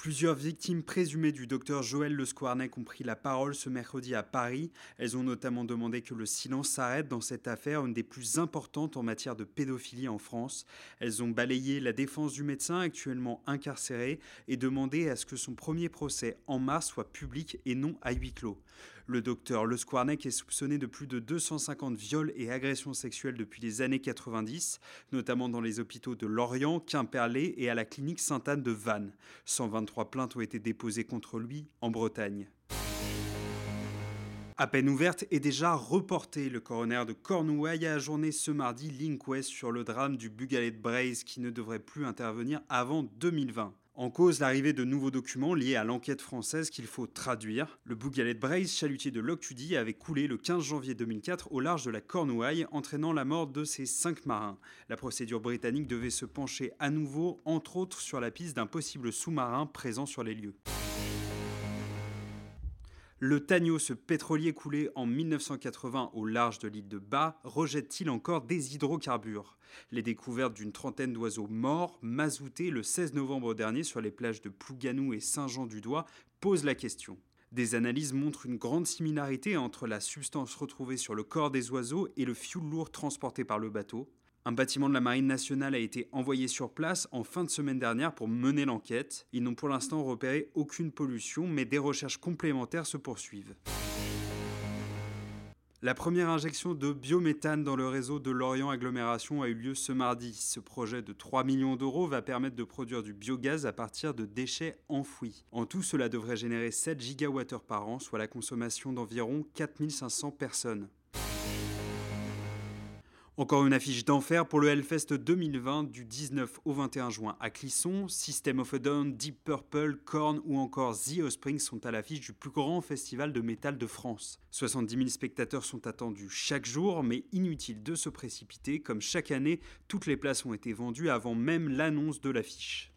Plusieurs victimes présumées du docteur Joël Le Squarnet ont pris la parole ce mercredi à Paris. Elles ont notamment demandé que le silence s'arrête dans cette affaire, une des plus importantes en matière de pédophilie en France. Elles ont balayé la défense du médecin actuellement incarcéré et demandé à ce que son premier procès en mars soit public et non à huis clos. Le docteur Le Squarnec est soupçonné de plus de 250 viols et agressions sexuelles depuis les années 90, notamment dans les hôpitaux de Lorient, Quimperlé et à la clinique Sainte-Anne de Vannes. 123 plaintes ont été déposées contre lui en Bretagne. À peine ouverte et déjà reportée, le coroner de Cornouailles a ajourné ce mardi l'inquest sur le drame du Bugalet de Braise qui ne devrait plus intervenir avant 2020. En cause, l'arrivée de nouveaux documents liés à l'enquête française qu'il faut traduire. Le Bougalet Braise, chalutier de Loctudy, avait coulé le 15 janvier 2004 au large de la Cornouaille, entraînant la mort de ses cinq marins. La procédure britannique devait se pencher à nouveau, entre autres, sur la piste d'un possible sous-marin présent sur les lieux. Le Tagneau, ce pétrolier coulé en 1980 au large de l'île de Bas, rejette-t-il encore des hydrocarbures Les découvertes d'une trentaine d'oiseaux morts, mazoutés le 16 novembre dernier sur les plages de Plouganou et Saint-Jean-du-Doigt, posent la question. Des analyses montrent une grande similarité entre la substance retrouvée sur le corps des oiseaux et le fioul lourd transporté par le bateau, un bâtiment de la Marine nationale a été envoyé sur place en fin de semaine dernière pour mener l'enquête. Ils n'ont pour l'instant repéré aucune pollution, mais des recherches complémentaires se poursuivent. La première injection de biométhane dans le réseau de Lorient Agglomération a eu lieu ce mardi. Ce projet de 3 millions d'euros va permettre de produire du biogaz à partir de déchets enfouis. En tout, cela devrait générer 7 gigawattheures par an, soit la consommation d'environ 4500 personnes. Encore une affiche d'enfer pour le Hellfest 2020 du 19 au 21 juin à Clisson. System of a Down, Deep Purple, Korn ou encore The Offspring sont à l'affiche du plus grand festival de métal de France. 70 000 spectateurs sont attendus chaque jour, mais inutile de se précipiter. Comme chaque année, toutes les places ont été vendues avant même l'annonce de l'affiche.